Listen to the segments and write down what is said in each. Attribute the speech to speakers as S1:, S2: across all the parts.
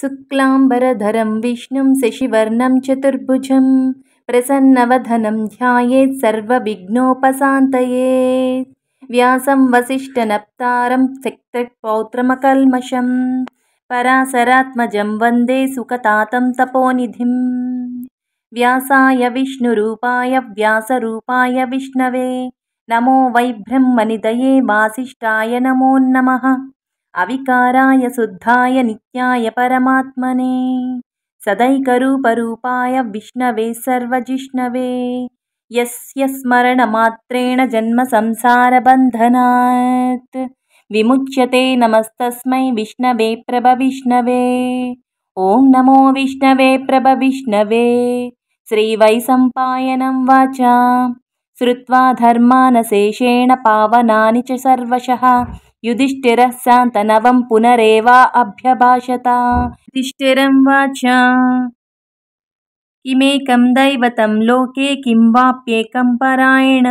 S1: शुक्लाम्बरधरं विष्णुं शशिवर्णं चतुर्भुजं प्रसन्नवधनं ध्यायेत्सर्वविघ्नोपसान्तयेत् व्यासं वसिष्ठनप्तारं त्यक्तपौत्रमकल्मषं परासरात्मजं वन्दे सुखतातं तपोनिधिम् व्यासाय विष्णुरूपाय व्यासरूपाय विष्णवे नमो ब्रह्मनिधये वासिष्ठाय नमो नमः अविकाराय शुद्धाय नित्याय परमात्मने सदैकरूपरूपाय विष्णवे सर्वजिष्णवे यस्य स्मरणमात्रेण जन्मसंसारबन्धनात् विमुच्यते नमस्तस्मै विष्णवे प्रभविष्णवे ॐ नमो विष्णवे प्रभविष्णवे श्रीवैसम्पायनं वाचा श्रुत्वा धर्मानशेषेण पावनानि च सर्वशः युधिष्ठिरः सान्तनवं पुनरेवा अभ्यभाषत युधिष्ठिरं वाच किमेकं दैवतं लोके किं वाप्येकं स्तुवंत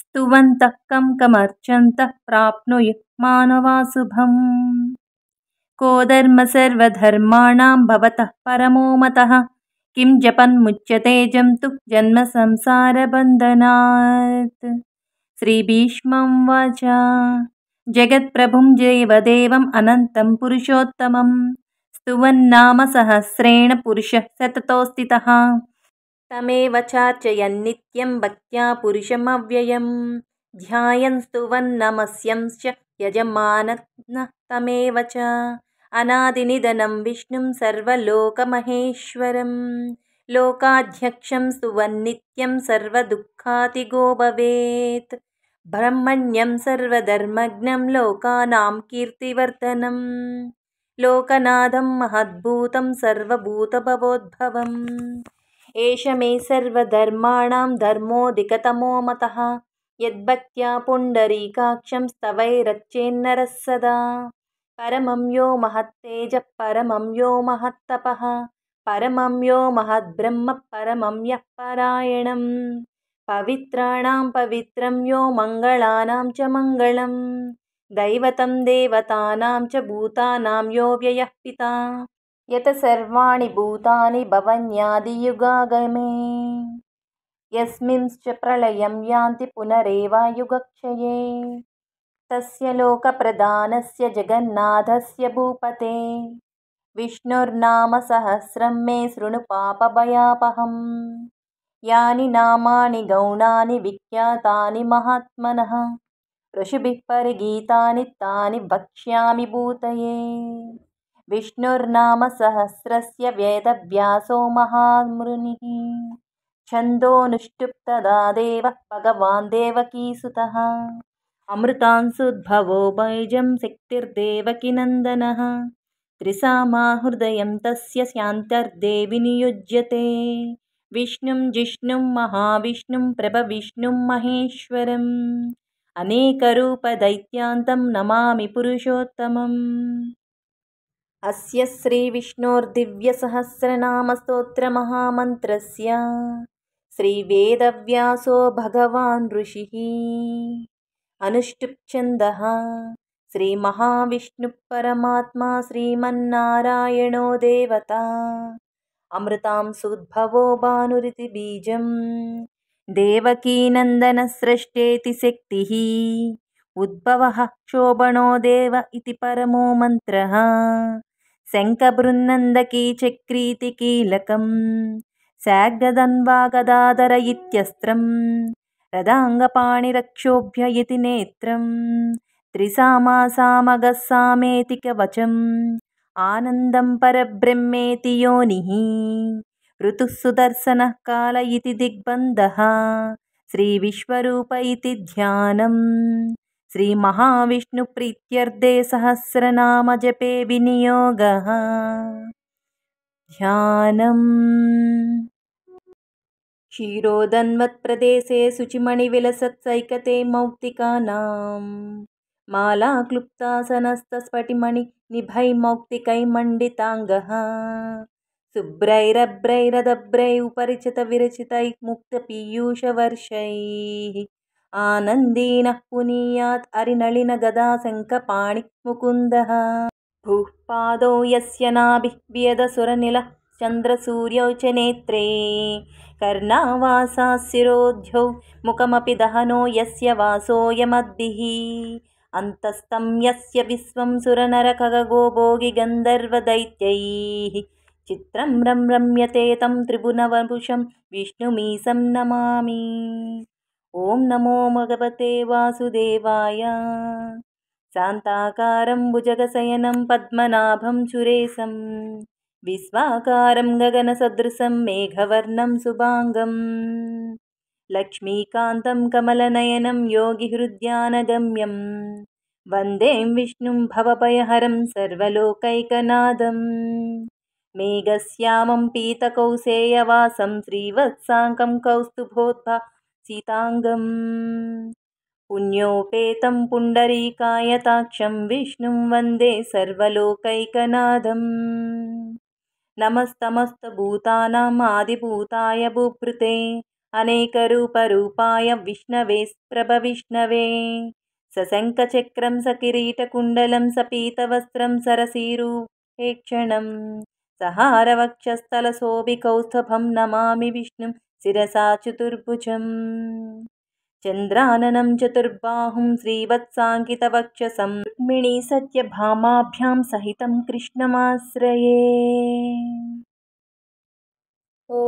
S1: स्तुवन्तः कं कमर्चन्तः प्राप्नुयुः मानवाशुभम् को धर्म सर्वधर्माणां परमो मतः किं जपन्मुच्यते जन्तुः जन्म संसारबन्धनात् श्रीभीष्मं वाच जगत्प्रभुं जैवदेवम् अनन्तं पुरुषोत्तमं सहस्रेण पुरुषः सततोस्थितः तमेव नित्यं भक्त्या पुरुषमव्ययं ध्यायन् स्तुवन्नमस्य यजमान नः तमेव च अनादिनिधनं विष्णुं सर्वलोकमहेश्वरं लोकाध्यक्षं सुवन्नित्यं सर्वदुःखातिगो भवेत् ब्रह्मण्यं सर्वधर्मज्ञं लोकानां कीर्तिवर्धनम् लोकनादं महद्भूतं सर्वभूतभवोद्भवम् एष मे सर्वधर्माणां धर्मोऽधिकतमो मतः यद्भक्त्या पुण्डरीकाक्षं स्तवैरच्चेन्नरः सदा यो महत्तेजः परमं यो महत्तपः परमं यो महद्ब्रह्म परमं यः परायणम् पवित्राणां पवित्रं यो मङ्गलानां च मङ्गलं दैवतं देवतानां च भूतानां यो व्ययः पिता यत सर्वाणि भूतानि भवन्यादियुगागमे यस्मिंश्च प्रलयं यान्ति पुनरेवायुगक्षये तस्य लोकप्रधानस्य जगन्नाथस्य भूपते विष्णुर्नाम सहस्रं मे शृणुपापभयापहम् यानि नामानि गौणानि विख्यातानि महात्मनः ऋषिभिः परिगीतानि तानि वक्ष्यामि भूतये विष्णुर्नाम सहस्रस्य वेदव्यासो महामृनिः छन्दोऽनुष्टुप्तदा देवः भगवान् देवकीसुतः अमृतांसुद्भवो बैजं त्रिसामाहृदयं तस्य शान्तर्देवी विष्णुं जिष्णुं महाविष्णुं प्रभविष्णुं महेश्वरम् अनेकरूपदैत्यान्तं नमामि पुरुषोत्तमम् अस्य श्रीविष्णोर्दिव्यसहस्रनामस्तोत्रमहामन्त्रस्य श्रीवेदव्यासो भगवान् ऋषिः अनुष्टुप्छन्दः श्रीमहाविष्णुः परमात्मा श्रीमन्नारायणो देवता अमृतां सुद्भवो भानुरिति बीजम् देवकीनन्दनसृष्टेति शक्तिः उद्भवः क्षोभणो देव इति परमो मन्त्रः शङ्कबृन्नन्दकी चक्रीति कीलकम् शाग्गदन्वागदादर इत्यस्त्रम् रदाङ्गपाणिरक्षोभ्य इति नेत्रम् त्रिसामासामगः कवचम् आनन्दं परब्रह्मेति योनिः ऋतुः सुदर्शनः काल इति दिग्बन्धः श्रीविश्वरूप इति ध्यानम् श्रीमहाविष्णुप्रीत्यर्धे सहस्रनामजपे विनियोगः ध्यानम् क्षीरोदन्वत्प्रदेशे शुचिमणिविलसत्सैकते मौक्तिकानाम् माला क्लुप्तासनस्तस्फटिमणिनिभैमौक्तिकैमण्डिताङ्गः शुभ्रैरभ्रैरदभ्रै उपरिचितविरचितै मुक्तपीयूषवर्षैः आनन्दीनः पुनीयात् अरिनळिनगदाशङ्खपाणि मुकुन्दः भूः पादो यस्य नाभिः बियदसुरनिलश्चन्द्रसूर्यौ च नेत्रे कर्णावासाशिरोध्यौ मुखमपि दहनो यस्य वासो अन्तस्तं यस्य विश्वं सुरनरखगो गन्धर्वदैत्यैः चित्रं रं रम्यते तं त्रिभुनवपुषं विष्णुमीसं नमामि ॐ नमो भगवते वासुदेवाय शान्ताकारं भुजगशयनं पद्मनाभं सुरेशं विश्वाकारं गगनसदृशं मेघवर्णं सुभाङ्गम् लक्ष्मीकान्तं कमलनयनं योगिहृद्यानगम्यम् वन्दे विष्णुं भवभयहरं सर्वलोकैकनादम् मेघश्यामं पीतकौसेयवासं श्रीवत्साङ्कं सीताङ्गम् पुण्योपेतं पुण्डरीकायताक्षं विष्णुं वन्दे सर्वलोकैकनादं नमस्तमस्तभूतानामादिभूताय बुभृते अनेकरूपरूपाय विष्णवे विष्णवे सशङ्खचक्रं स किरीटकुण्डलं स पीतवस्त्रं सरसिरूपेक्षणं सहारवक्षस्तलसोभि कौस्थभं नमामि विष्णुं शिरसा चतुर्भुजं चन्द्राननं चतुर्बाहुं श्रीवत्साङ्कितवक्षसं संमिणि सत्यभामाभ्यां सहितं कृष्णमाश्रये ॐ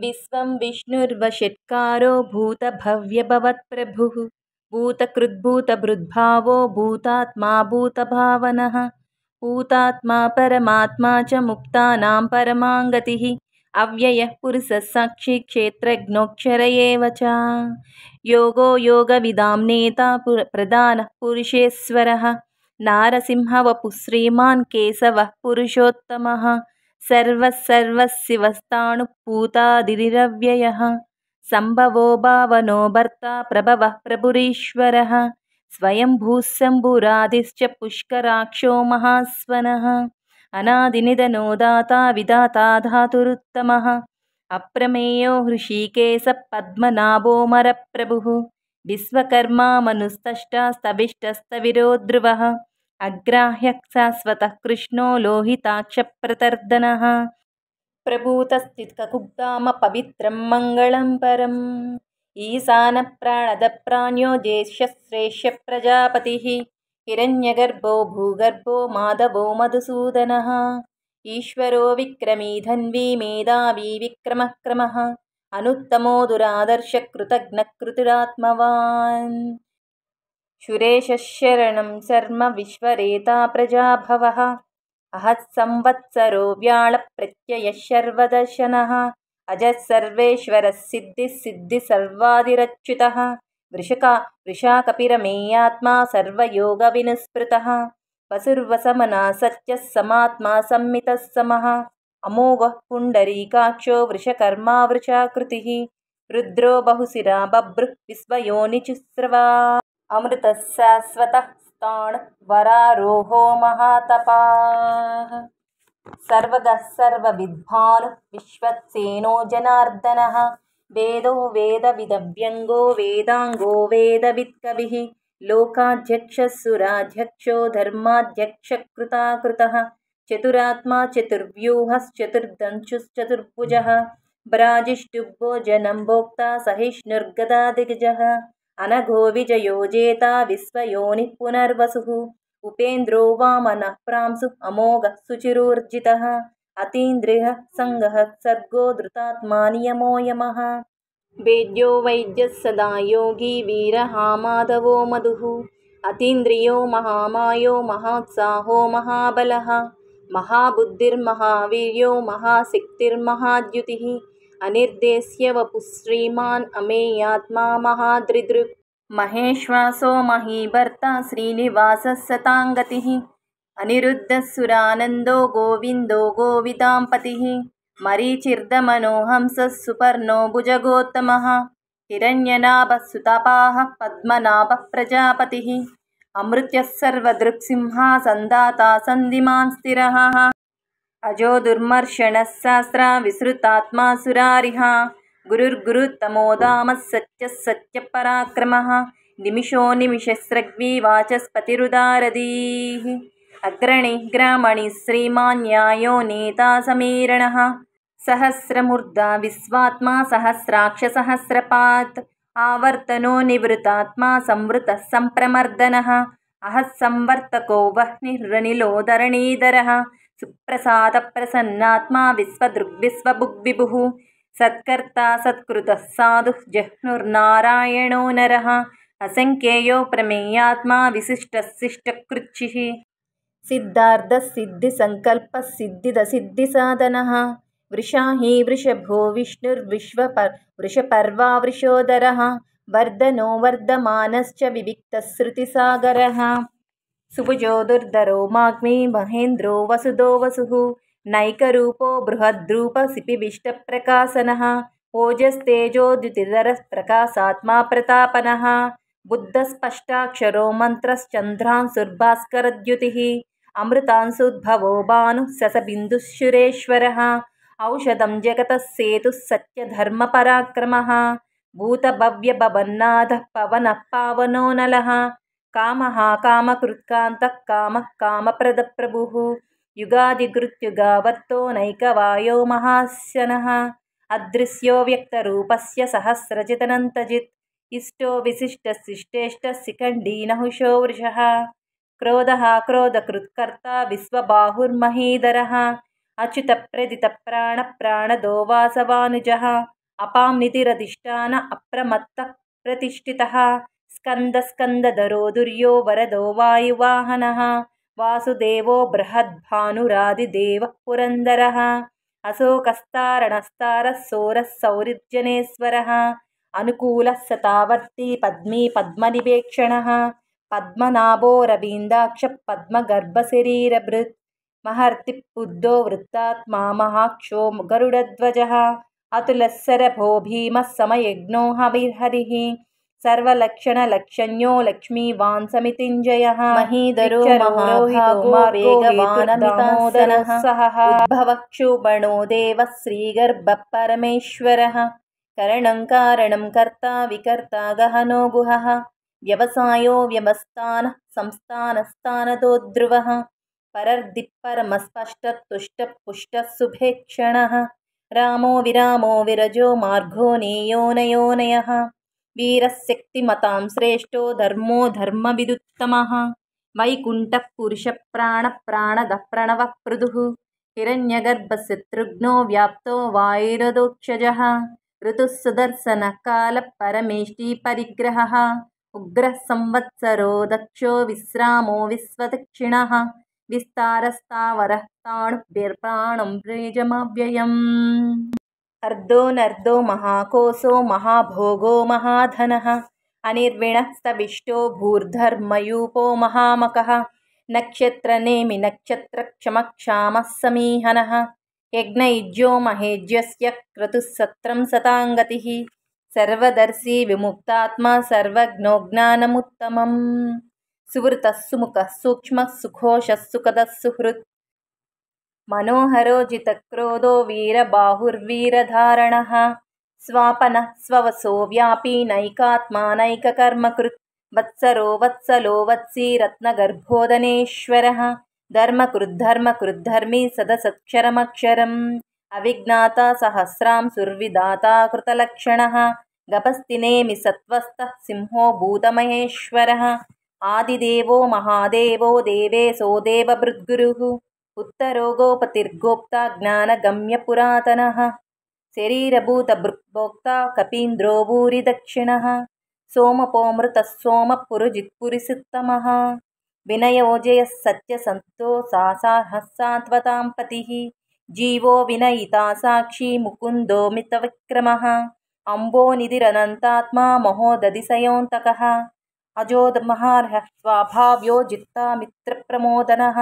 S1: विश्वं विष्णुर्वषित्कारो भूतभव्यभवत्प्रभुः भूतकृद्भूतभृद्भावो भूतात्मा भूतभावनः भूतात्मा परमात्मा च मुक्तानां परमाङ्गतिः अव्ययः पुरुषः साक्षी क्षेत्रज्ञोक्षर एव च योगो योगविदाम् नेता पुर प्रधानः पुरुषेश्वरः नारसिंहवपुश्रीमान् केशवः पुरुषोत्तमः सर्वः सर्वस्य वस्ताणुःपूताधिरिरव्ययः संभवो भावनो भर्ता प्रभवः प्रभुरीश्वरः स्वयंभूशम्भुरादिश्च पुष्कराक्षो महास्वनः अनादिनिदनोदाता विदाता धातुरुत्तमः अप्रमेयो हृषीकेशः पद्मनाभोमरप्रभुः विश्वकर्मा मनुस्तास्तविष्टस्तविरो अग्राह्यक्षास्वतः कृष्णो लोहिताक्षप्रतर्दनः प्रभूतश्चित्ककुब्दामपवित्रं मङ्गलं परम् ईशानप्राणदप्राण्यो ज्येष्यश्रेष्ठप्रजापतिः हिरण्यगर्भो भूगर्भो माधवो मधुसूदनः ईश्वरो विक्रमी धन्वी मेधावीविक्रमः क्रमः अनुत्तमो दुरादर्शकृतज्ञकृतिरात्मवान् सुरेशशरणं शरणं विश्वरेता प्रजा भवः अहत्संवत्सरो व्याळप्रत्ययः शर्वदर्शनः अजः सर्वेश्वरः सिद्धिः वृषका वृषाकपिरमेयात्मा सर्वयोगविनिस्पृतः वसुर्वसमना सत्यः समात्मा संमितः समः अमोघः पुण्डरीकाक्षो वृषकर्मा वृषाकृतिः रुद्रो बहुशिरा बभ्रुः विस्वयोनिचुस्रवा अमृतशाश्वतः स्ताण् वरारोहो महातपाः सर्वगः सर्वविद्वान् विश्वत्सेनो जनार्दनः वेदो वेदविदव्यङ्गो वेदाङ्गो वेदवित्कविः लोकाध्यक्षसुराध्यक्षो धर्माध्यक्षकृताकृतः चतुरात्मा चतुर्व्यूहश्चतुर्दंशुश्चतुर्भुजः ब्राजिष्टुब्भो जनं भोक्ता सहिष्णुर्गदादिगजः अनघोविजयोजेता विश्वयोनिः पुनर्वसुः उपेन्द्रो वामनः प्रांसु अमोघः सुचिरोर्जितः अतीन्द्रियः सङ्गः सर्गो धृतात्मा नियमो यमः वेद्यो वैद्यः सदा योगी वीरहामाधवो मधुः अतीन्द्रियो महामायो महात्साहो महाबलः महाबुद्धिर्महावीर्यो अनिर्देश्य श्रीमान् अमेयात्मा महादृदृक् महेश्वासो महीभर्ता श्रीनिवासस्सताङ्गतिः अनिरुद्धसुरानन्दो गोविन्दो गोविदाम्पतिः मरीचिर्दमनो हंसः सुपर्णो भुजगोत्तमः हिरण्यनाभः पद्मनाभः प्रजापतिः अमृत्यः सर्वदृक्सिंहासन्दाता सन्धिमान् स्थिरः अजो दुर्मर्षणः सहस्रा विसृतात्मा सुरारिहा गुरुर्गुरुत्तमोदामः सत्यपराक्रमः निमिषो वाचस्पतिरुदारदीः अग्रणि ग्रामणि श्रीमान्यायो नेतासमीरणः सहस्रमूर्धा विश्वात्मा सहस्राक्षसहस्रपात् आवर्तनो निवृतात्मा संवृतः सम्प्रमर्दनः अहस्संवर्तको वह्निरृनिलो धरणीधरः सुप्रसादप्रसन्नात्मा विश्वदृग्विश्वभुग्विभुः सत्कर्ता सत्कृतः साधुः जह्नुर्नारायणो नरः असङ्ख्येयो प्रमेयात्मा विशिष्टः शिष्टकृचिः वृषा हि विष्णुर्विश्वपर् वृषपर्वा वृषोदरः वर्धनो वर्धमानश्च विविक्तस्रुतिसागरः सुभुजो दुर्धरो माग्मी महेन्द्रो वसुदो वसु वसुः नैकरूपो बृहद्रूपसिपिविष्टप्रकाशनः ओजस्तेजोद्युतिधरः प्रकाशात्मा प्रतापनः बुद्धस्पष्टाक्षरो मन्त्रश्चन्द्रांशुर्भास्करद्युतिः अमृतांशुद्भवो भानुः ससबिन्दुःशुरेश्वरः औषधं जगतः सेतुः सत्यधर्मपराक्रमः भूतभव्यभवन्नाथः पवन पावनो नलः कामः कामकृत्कान्तः कामः कामप्रदप्रभुः युगादिकृत्युगावत्तो नैकवायो महास्यनः व्यक्तरूपस्य सहस्रचितनन्तजित् इष्टो विशिष्टस्यष्टेष्टसि वृषः क्रोधः क्रोधकृत्कर्ता विश्वबाहुर्महीधरः अच्युतप्रदितप्राणप्राणदोवासवानुजः अपां निधिरधिष्ठान अप्रमत्तः प्रतिष्ठितः स्कन्दस्कन्दधरो दुर्यो वरदो वायुवाहनः वासुदेवो बृहद्भानुरादिदेवः पुरन्दरः सोरः सौरिर्जनेश्वरः अनुकूलः पद्मी पद्मनिवेक्षणः पद्मनाभो रबीन्दाक्षः महर्ति बुद्धो वृत्तात्मा महाक्षो गरुडध्वजः अतुलः सरभो भीमः समयज्ञो हविर्हरिः सर्वलक्षणलक्षण्यो लक्ष्मीवांसमितिञ्जयः महीधरो भवक्षु बणो देवः श्रीगर्भपरमेश्वरः करणं कारणं कर्ता विकर्ता गहनो गुहः व्यवसायो व्यवस्थानः संस्थानस्थानतो ध्रुवः परर्दिक्परमस्पष्टतुष्टपुष्टः रामो विरामो विरजो नयः वीरशक्तिमतां श्रेष्ठो धर्मो धर्मविदुत्तमः वैकुण्ठः पुरुषप्राणप्राणदः प्रणवःपृदुः हिरण्यगर्भशत्रुघ्नो व्याप्तो वायुरदोक्षजः ऋतुः सुदर्शनकालपरमेष्टिपरिग्रहः उग्रः संवत्सरो दक्षो विश्रामो विश्वदक्षिणः विस्तारस्तावरस्ताणुभ्यर्प्राणुं प्रेजमव्ययम् अर्धो नर्दो महाकोसो महाभोगो महाधनः अनिर्विणः सविष्टो भूर्धर्मयूपो महामकः नक्षत्रनेमिनक्षत्रक्षमक्षामः समीहनः यज्ञयुज्यो महेज्यस्य क्रतुः सत्रं सताङ्गतिः सर्वदर्शी विमुक्तात्मा सर्वज्ञोज्ञानमुत्तमम् सुवृतः सुमुखः सूक्ष्मः सुघोषः सुखदः सुहृत् मनोहरो जितक्रोधो वीरबाहुर्वीरधारणः स्वापनः स्ववसो नैकात्मा नैककर्मकृत् वत्सरो वत्सलो वत्सी रत्नगर्भोदनेश्वरः धर्मकृद्धर्मकृद्धर्मी सदसत्क्षरमक्षरम् अविज्ञाता सहस्रां सुर्विदाता कृतलक्षणः गपस्तिनेमि सत्वस्तः सिंहो भूतमहेश्वरः आदिदेवो महादेवो देवे सो उत्तरोगोपतिर्गोप्ता ज्ञानगम्यपुरातनः शरीरभूतभृग्भोक्ता कपीन्द्रो भूरिदक्षिणः सोमपोमृतः सोमपुरुजित्पुरिसुत्तमः विनयोजयः सत्यसन्तो पतिः जीवो विनयिता साक्षी मुकुन्दो मितविक्रमः अम्बो निधिरनन्तात्मा दधिसयोन्तकः अजो स्वाभाव्यो जित्ता मित्रप्रमोदनः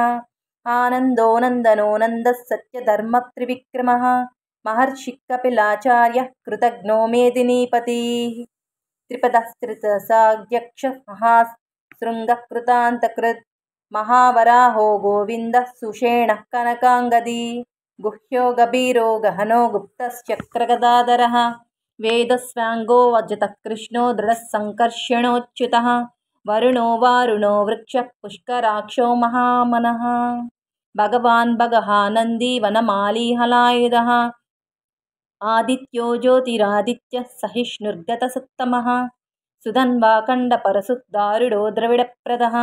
S1: आनन्दो नन्दनो नन्दस्सत्यधर्मत्रिविक्रमः सत्यधर्मत्रिविक्रमः कपिलाचार्यः कृतघ्नो मेदिनीपतिः त्रिपदस्त्रितसाध्यक्षमहाश्रृङ्गः कृतान्तकृ महावराहो गोविन्दः सुषेणः कनकाङ्गदी गुह्यो गभीरोगहनो गुप्तश्चक्रगदाधरः वजतः कृष्णो सङ्कर्षणोच्युतः वरुणो वारुणो वृक्षः पुष्कराक्षो महामनः भगवान्भगहानन्दी वनमालीहलायुधः आदित्यो ज्योतिरादित्यः सुधन्वाखण्डपरसु दारुडो द्रविडप्रदः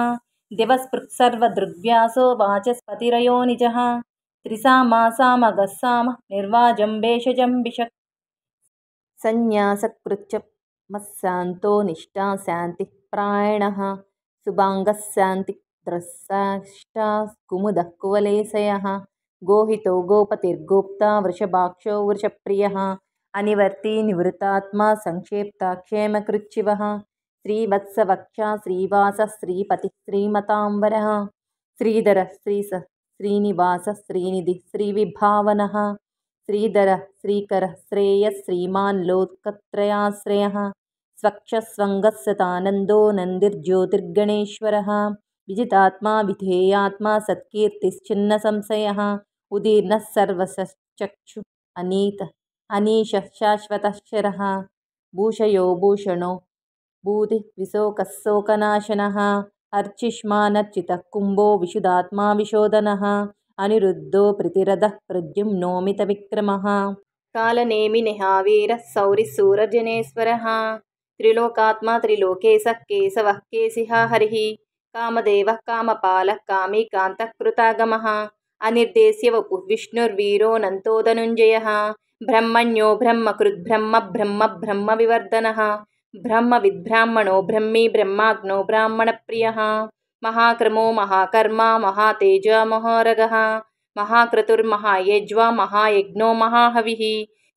S1: दिवस्पृक्सर्वदृग्यासो वाचस्पतिरयो निजः त्रिसामासामगस्सामः निर्वाजम्बेषजम्बिष संन्यासकृच्छ मशन्तो निष्ठा शान्तिः प्रायणः सुभाङ्गः शान्ति त्रस्साष्टास्कुमुदः कुवलेशयः गोहितो गोपतिर्गोप्ता वृषभाक्षो वृषप्रियः अनिवर्ती निवृत्तात्मा सङ्क्षेप्ता क्षेमकृच्छिवः श्रीवत्सवक्षा श्रीवासः श्रीपतिः श्रीमताम्बरः श्रीधरः श्रीस श्रीनिवासः श्रीनिधिः श्रीविभावनः श्रीधरः श्रीकरः श्रेयः श्रीमान् लोकत्रयाश्रयः स्वक्षस्वङ्गः सतानन्दो विजितात्मा विजितात्माभिधेयात्मा सत्कीर्तिश्चिन्नसंशयः उदीर्णः सर्वसश्चक्षु अनीत अनीशः शाश्वतः शरः भूषयो भूषणो भूतिर्विशोकस्सोकनाशनः अर्चिष्मानर्चितः कुम्भो विशुदात्माविशोदनः अनिरुद्धो प्रतिरदः प्रज्जुं नोमितविक्रमः कालनेमिनिहावीरः सौरिस्सूरजनेश्वरः त्रिलोकात्मा त्रिलोकेसः केशवः केशिः हरिः कामदेवः कामपालः कामीकान्तः कृतागमः अनिर्देश्य वपु विष्णुर्वीरोनन्तोदनुञ्जयः ब्रह्मण्यो ब्रह्म ब्रह्म ब्रह्मविवर्धनः ब्रह्मविद्ब्राह्मणो ब्रह्मी ब्रह्माग्नो ब्राह्मणप्रियः महाक्रमो महाकर्मा महातेज महोरगः महाक्रतुर्महायज्वा महायज्ञो महाहविः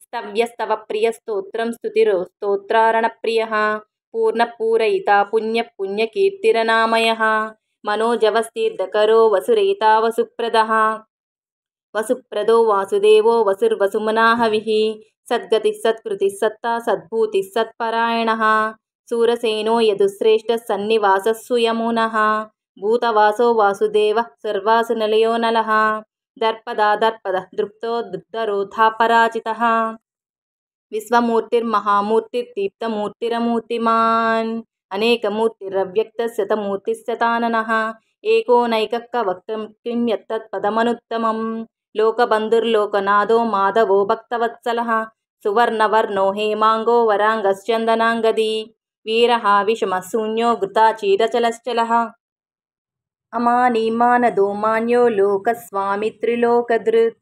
S1: स्तव्यस्तव प्रियस्तोत्रं स्तोत्रारणप्रियः पूर्णपूरयिता पुण्यपुण्यकीर्तिरनामयः मनोजवस्तीर्धकरो वसुरयिता वसुप्रदः वसुप्रदो वासुदेवो सत्ता सद्भूतिः सत्परायणः सूरसेनो यदुश्रेष्ठः सन्निवासस्सुयमुनः भूतवासो वासुदेवः सर्वासुनलयो नलः दर्पदा दर्पदः दृप्तो दृग्धरोथापराजितः विश्वमूर्तिर्महामूर्तिर्दीप्तमूर्तिरमूर्तिमान् अनेकमूर्तिरव्यक्तशतमूर्तिशताननः एकोनैककवक्त्रं किं यत्तत्पदमनुत्तमं लोकबन्धुर्लोकनाथो माधवो भक्तवत्सलः सुवर्णवर्णो हेमाङ्गो वराङ्गश्चन्दनाङ्गदी वीरः विषमशून्यो घृताचीरचलश्चलः अमानिमानदो मान्यो लोकस्वामी त्रिलोकधृत्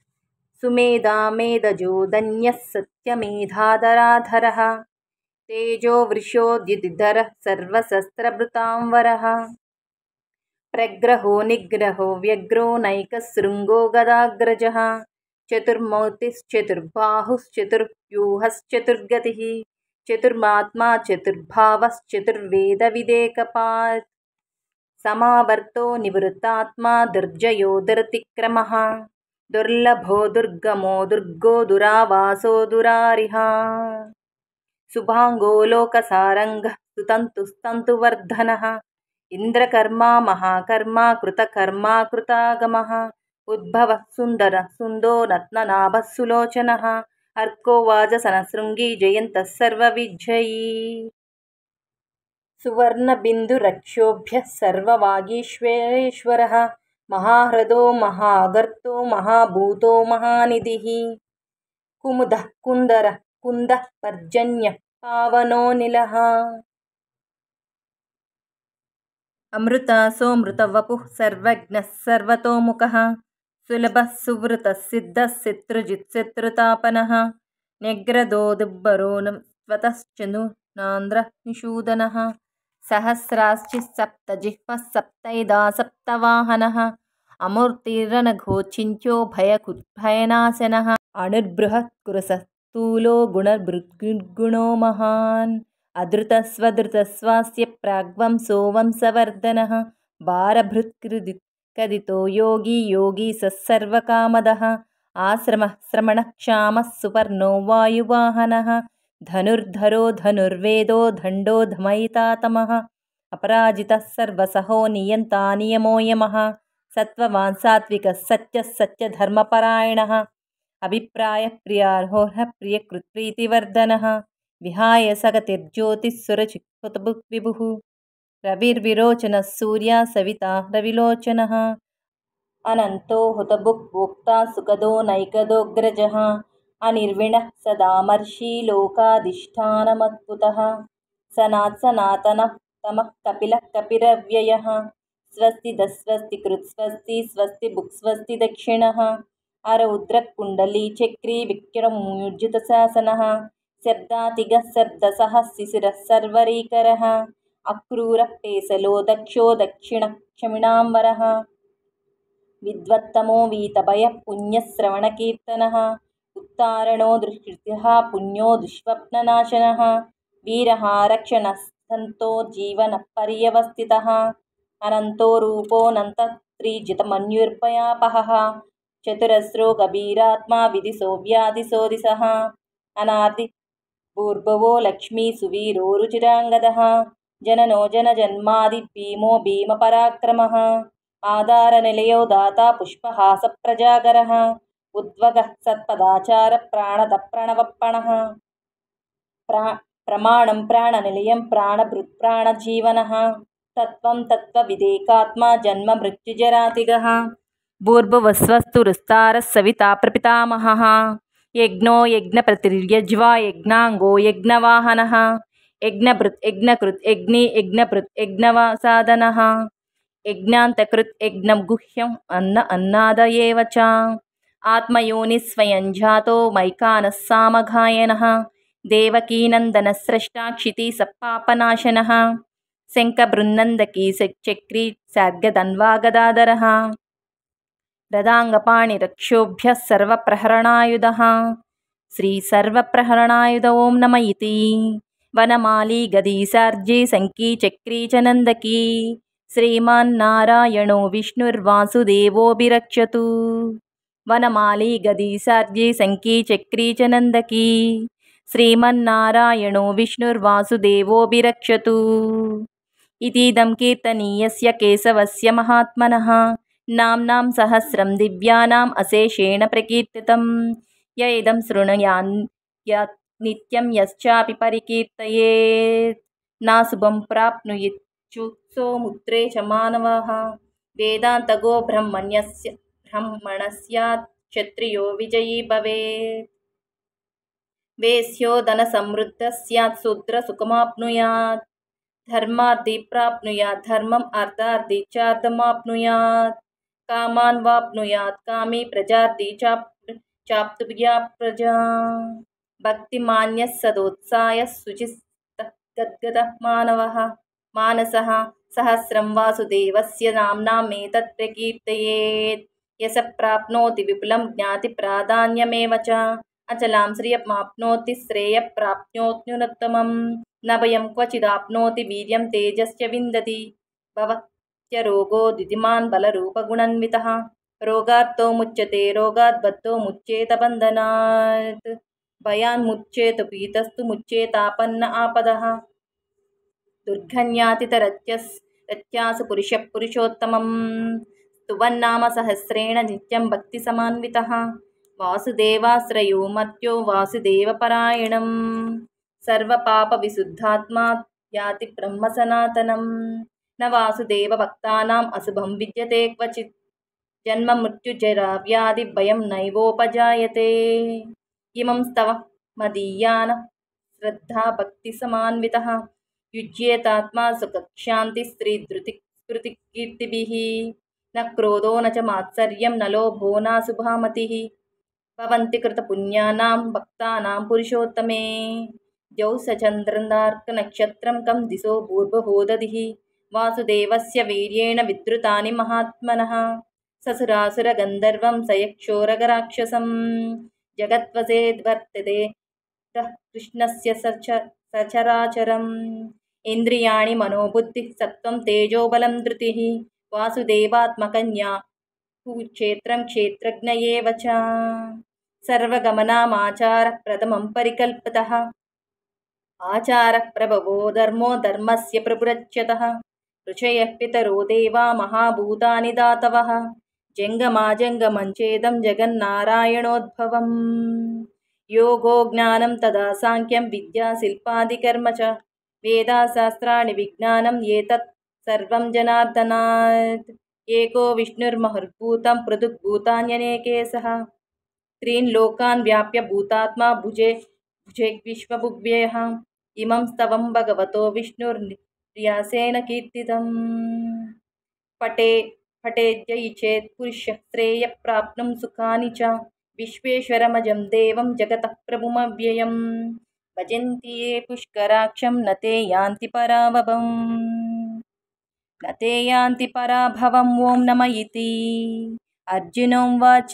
S1: सुमेधामेधजोदन्यः सत्यमेधाधराधरः तेजोवृषोद्यधरः सर्वशस्त्रभृतांवरः प्रग्रहो निग्रहो व्यग्रो नैकः शृङ्गो गदाग्रजः चतुर्मौतिश्चतुर्बाहुश्चतुर्व्यूहश्चतुर्गतिः चतुर्मात्मा चतुर्भावश्चतुर्वेदविवेकपा समावर्तो निवृत्तात्मा दुर्जयोधरतिक्रमः दुर्लभो दुर्गमो दुर्गो दुरावासो दुरारिहा सुभाङ्गो लोकसारङ्गः सुतन्तुस्तन्तुवर्धनः इन्द्रकर्मा कृतागमः उद्भवः सुन्दरः सुन्दो रत्ननाभः सुलोचनः अर्को वाजसनशृङ्गी जयन्तः सर्वविजयी सुवर्णबिन्दुरक्षोभ्यः सर्ववागीश्वरेश्वरः महाह्रदो महागर्तो महाभूतो महानिधिः कुमुदः कुन्दरः कुन्दः पर्जन्यपावनोनिलः अमृतासोऽमृतवपुः सर्वज्ञः सर्वतोमुखः निग्रदो सुलभ सुवृतस्सिद्धशत्रुजित्शत्रुतापनः निग्रदोदुभरो निषूदनः सहस्राश्चिस्सप्तजिह्सप्तैदासप्तवाहनः अमुर्तिरणघोचिञ्चो भयकृभयनाशनः अनुर्बृहत् कुरुसस्थूलो गुणभृद्गुर्गुणो महान् अधृतस्वधृतस्वास्य प्राग्वं सोमं सवर्धनः वारभृत्कृदिकदितो योगी योगी सः सर्वकामदः आश्रमः क्षामः सुवर्णो वायुवाहनः धनुर्धरो धनुर्वेदो धण्डो धमयिता तमः अपराजितः सर्वसहो नियन्ता नियमो यमः सत्त्ववान् सात्विकः सत्यः सत्यधर्मपरायणः अभिप्रायः प्रियार्होः प्रियकृत्प्रीतिवर्धनः विहाय सगतिर्ज्योतिः रविर्विरोचन सूर्या सविता रविलोचन अनन्तो हुतबुक् भोक्ता सुखदो नैकदोऽग्रजः अनिर्विणः सदा मर्षी तमः कपिलः कपिरव्ययः स्वस्ति दस्वस्ति कृत्स्वस्ति स्वस्ति बुक्स्वस्ति दक्षिणः चक्री चक्रीविक्रमूर्जितशासनः शब्दातिगः शब्दसः शिशिरः सर्वरीकरः अक्रूरः पेसलो दक्षो दक्षिणः क्षमिणाम्बरः विद्वत्तमो वीतभयः पुण्यश्रवणकीर्तनः रणो दुष्कृत्यः पुण्यो वीरः वीरहारक्षणसन्तो जीवनपर्यवस्थितः अनन्तो रूपो त्रिजितमन्युर्पयापहः चतुरस्रो गभीरात्मा अनादि अनादिभूर्भवो लक्ष्मी सुवीरोरुचिराङ्गदः जननो जनजन्मादिभीमो भीमपराक्रमः आधारनिलयो दाता पुष्पहासप्रजागरः उद्वगः सत्पदाचारप्राणदप्रणवप्पणः प्राण प्रमाणं प्राणनिलयं प्राणभृत्प्राणजीवनः तत्व तत्त्वविदेकात्मा जन्म मृत्युजरातिगः भूर्भुवस्वस्तुस्तार सविता प्रपितामहः यज्ञो यज्ञप्रतिर्यज्वा यज्ञाङ्गो यज्ञवाहनः यज्ञ यज्ञ यज्ञ यज्ञभृत् यज्ञवासाधनः यज्ञान्तकृत् यज्ञ गुह्यम अन्न अन्नाद आत्मयोनिस्वयं झातो मैखानः सामघायनः देवकीनन्दनः स्रष्टाक्षितीसप्पापनाशनः शङ्कबृन्नन्दकी सच्चक्री सार्गदन्वागदादरः रदाङ्गपाणिरक्षोभ्यः सर्वप्रहरणायुधः श्री ॐ नम इति वनमाली गदीसार्जी चक्री च नन्दकी श्रीमान्नारायणो विष्णुर्वासुदेवोऽभिरक्षतु वनमाली गदीसाद्री सङ्कीचक्री च नन्दकी श्रीमन्नारायणो विष्णुर्वासुदेवोऽभिरक्षतु इतीदं कीर्तनीयस्य केशवस्य महात्मनः नाम्नां सहस्रं दिव्यानाम् अशेषेण प्रकीर्तितं य इदं शृणु या नित्यं यश्चापि परिकीर्तयेत् नाशुभं प्राप्नुयि मुद्रे च मानवः वेदान्तगो ब्रह्मण्यस्य हं मणस्यात् क्षत्रियो विजयी भवे वेश्यो धन समृद्ध सूद्र सुखमाया धर्मार्थी प्राप्नुयात् धर्मम् अर्थार्थी चार्थमाप्नुयात् कामान् वाप्नुयात् कामी प्रजार्थी चाप् चाप्तुया प्रजा भक्तिमान्यः सदोत्साहः शुचिस्तद्गदः मानवः मानसः सहस्रं वासुदेवस्य नाम्नामेतत् प्रकीर्तयेत् यह सब प्राप्नोति विपुलं ज्ञाति प्राधान्यमेव च अचलां श्रियमाप्नोति श्रेयप्राप्नोत्युनुत्तमं न भयं क्वचिदाप्नोति वीर्यं तेजस्य विन्दति भवत्यरोगो द्वितिमान् बलरूपगुणन्वितः रोगार्थो मुच्यते रोगाद्बद्धो मुच्येत बन्धनात् भयान्मुच्येत पीतस्तु मुच्येतापन्न आपदः दुर्घन्यातितरत्यस् रत्यासु पुरुषः तुवन्नाम सहस्रेण नित्यं भक्तिसमान्वितः वासुदेवाश्रयो मर्त्यो वासुदेवपरायणं सर्वपापविशुद्धात्मा याति ब्रह्मसनातनं न वासुदेवभक्तानाम् अशुभं विद्यते क्वचित् जन्ममृत्युजराव्यादिभयं नैवोपजायते इमं स्तव मदीयान श्रद्धा भक्तिसमान्वितः युज्येतात्मा सुखक्षान्तिस्त्रीधृतिस्मृतिकीर्तिभिः न क्रोधो न च मात्सर्यं न लोभो न सुभामतिः भवन्ति कृतपुण्यानां भक्तानां पुरुषोत्तमे द्यौ स चन्द्रनार्कनक्षत्रं कं दिशो भूर्बहोदधिः वासुदेवस्य वीर्येण विद्रुतानि महात्मनः ससुरासुरगन्धर्वं स यक्षोरगराक्षसं जगत्वसेद्वर्तते कृष्णस्य सच सचराचरम् इंद्रिया मनोबुद्धि सत्त्वं तेजोबलं धृतिः वासुदेवात्मकन्या कुक्षेत्रं क्षेत्रज्ञ एव च सर्वगमनामाचारः प्रथमं परिकल्पतः आचारः प्रभवो धर्मो धर्मस्य प्रपुरच्यतः ऋषयः पितरो महाभूतानि दातवः जङ्गमाजङ्गमञ्चेदं जगन्नारायणोद्भवम् योगो ज्ञानं तदासाङ्ख्यं शिल्पादिकर्म च वेदाशास्त्राणि विज्ञानं एतत् सर्व जनार्दना एको विष्णुर्महुर्भूतं सह त्रीन लोकान् व्याप्य भूतात्मा भुजे भुजे विश्वभुव्ययः इमं स्तवं भगवतो विष्णुर्यासेन कीर्तितम् पटे पटे जयिचे चेत् पुरुषः श्रेयप्राप्नुं सुखानि च विश्वेश्वरमजं देवं जगतः प्रभुमव्ययं भजन्ति ये पुष्कराक्षं न ते यान्ति परावभम् गते यान्ति पराभवं ॐ नम इति अर्जुनं वाच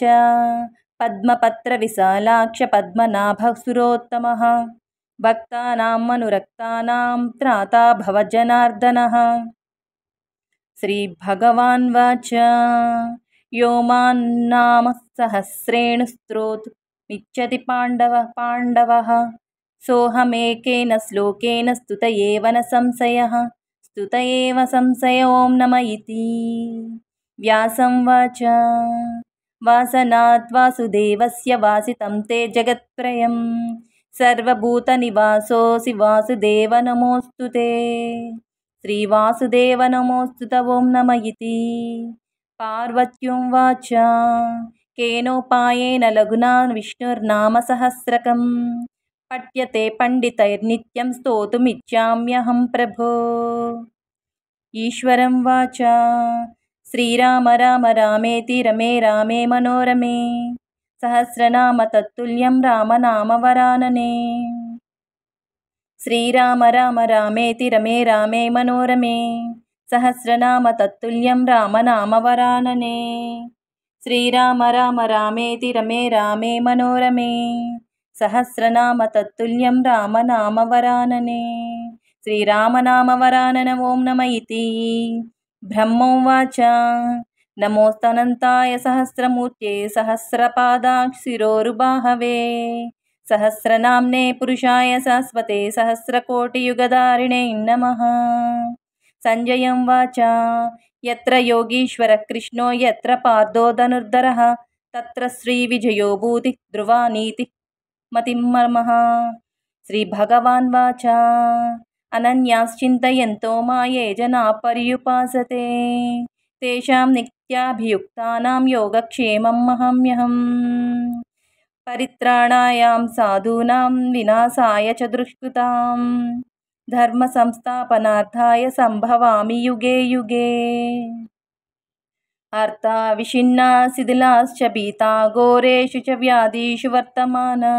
S1: पद्मपत्रविशालाक्षपद्मनाभसुरोत्तमः भक्तानां मनुरक्तानां त्राता भवजनार्दनः श्रीभगवान् वाच यो व्योमान्नामसहस्रेण स्तोतुमिच्छति पाण्डव पाण्डवः सोऽहमेकेन श्लोकेन स्तुत एव न संशयः स्तुत एव संशयों नम इति व्यासं वाच वासनाद्वासुदेवस्य वासितं ते जगत्प्रयं सर्वभूतनिवासोऽसि नमोऽस्तु ते नमोऽस्तु ॐ नम इति पार्वत्युं वाच केनोपायेन लघुनान् विष्णुर्नामसहस्रकम् पठ्यते पण्डितैर्नित्यं स्तोतुमिच्छाम्यहं प्रभो ईश्वरं वाच श्रीराम राम रामेति रमे रामे मनोरमे सहस्रनाम तत्तुल्यं श्रीराम राम रामेति रमे रामे मनोरमे सहस्रनाम तत्तुल्यं रामनामवरानने श्रीराम राम रामेति रमे रामे मनोरमे सहस्रनाम तत्तुल्यं रामनाम वरानने ॐ नम इति ब्रह्मं वाचा नमोऽस्तनन्ताय सहस्रमूर्त्ये सहस्रपादाक्षिरोरुबाहवे सहस्रनाम्ने पुरुषाय शास्वते सहस्रकोटियुगधारिणे नमः सञ्जयं वाचा यत्र कृष्णो यत्र पार्दोदनुर्धरः तत्र श्रीविजयो भूति ध्रुवानीतिः मतिमर्मः श्रीभगवान् वाच अनन्याश्चिन्तयन्तो माये जनाः पर्युपासते तेषां नित्याभियुक्तानां योगक्षेमं महाम्यहम् परित्राणायां साधूनां विनाशाय च दुष्कृतां धर्मसंस्थापनार्थाय सम्भवामि युगे युगे अर्था विशिन्ना शिथिलाश्च भीता घोरेषु च व्याधिषु वर्तमाना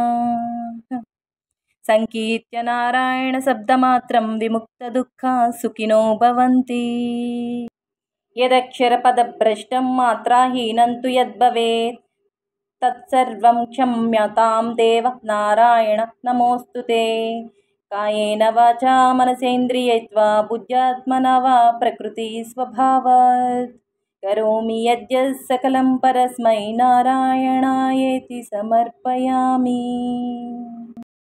S1: नारायणशब्दमात्रं विमुक्तदुःखा सुखिनो भवन्ति यदक्षरपदभ्रष्टं मात्रा हीनं तु यद्भवेत् तत्सर्वं क्षम्यतां देव नारायण नमोऽस्तु ते कायेन वाचा मनसेन्द्रियत्वा बुद्ध्यात्मना वा प्रकृतिस्वभावात् करोमि यद्य सकलं परस्मै नारायणायेति समर्पयामि